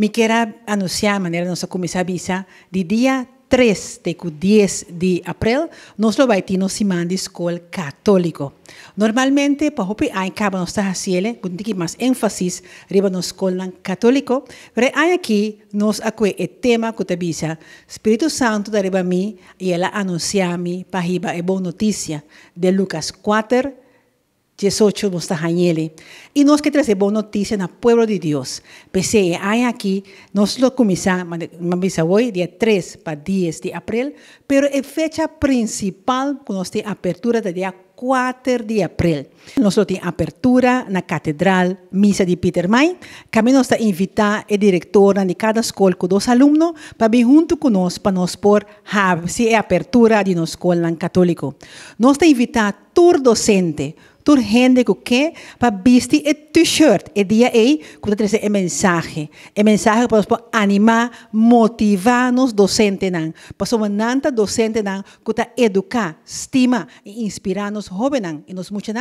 Mi quiero anunciar manera nuestra comisaria avisa de día 3 de 10 de abril, nos lo baitinos si mandis col católico. Normalmente, para pues, que hay cabo nos haciendo con más énfasis, riba nos colan católico, pero hay aquí nos acue el tema que te visa, Espíritu Santo de arriba mí, y él anuncia a mí, pajiba pues, e buena noticia, de Lucas 4, 18 nos y nos que que buenas noticias na Pueblo de Dios. Pese hay aquí nos lo misa hoy día 3 para 10 de abril, pero es fecha principal, con nuestra apertura, del día 4 de abril. Nosotros tiene apertura en la Catedral Misa de Peter May. nos está invitando a director de cada escuela con dos alumnos para venir junto nosotros para nos por si es apertura de una escuela católica. Nos está todos todo docente, urgente gente que para vestir el t-shirt. El día ahí, cuando el mensaje. El mensaje para animar, motivarnos docentes. Para somos nanta docentes que educar, estima e inspirarnos jóvenes. Y nos mucho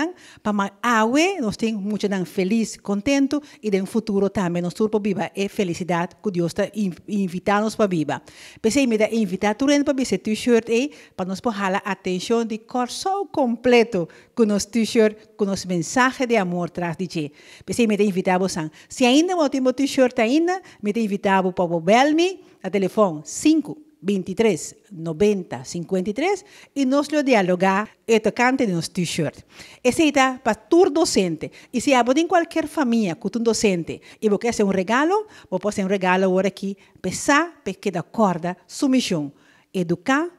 para que nos tiene mucho feliz, contento y en futuro también nos turpo viva e felicidad que Dios está invitándonos para viva. Pensé, me da invitar para el t-shirt ahí, eh, para nos la atención de corazón completo con los t-shirt com os mensagens de amor atrás de ti. Pensei, me te invitava, Sam. Se ainda não tem o t-shirt ainda, me te invitava para o Belmi, a telefone 5 23 90 53 e nós lhe dialogar e tocante de nos t-shirt. Essa é para tu docente. E se abro em qualquer família com um docente e você quer um regalo, você pode ser um regalo agora aqui, pensar, porque da corda, sua missão, educar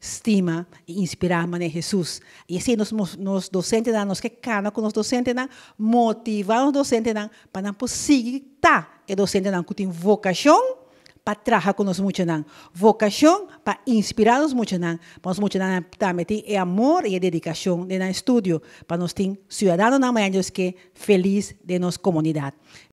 estima e inspirarmos em Jesus. E assim, nos, nos docentes, nos que cana com os docentes, motivar os docentes para não conseguir tá que docente que tem vocação para trabalhar com os muitos, vocação para inspirar os muitos, para os muitos também tem é amor e é dedicação de estudo, para nós ter cidadãos na manhã que é feliz de nossa comunidade.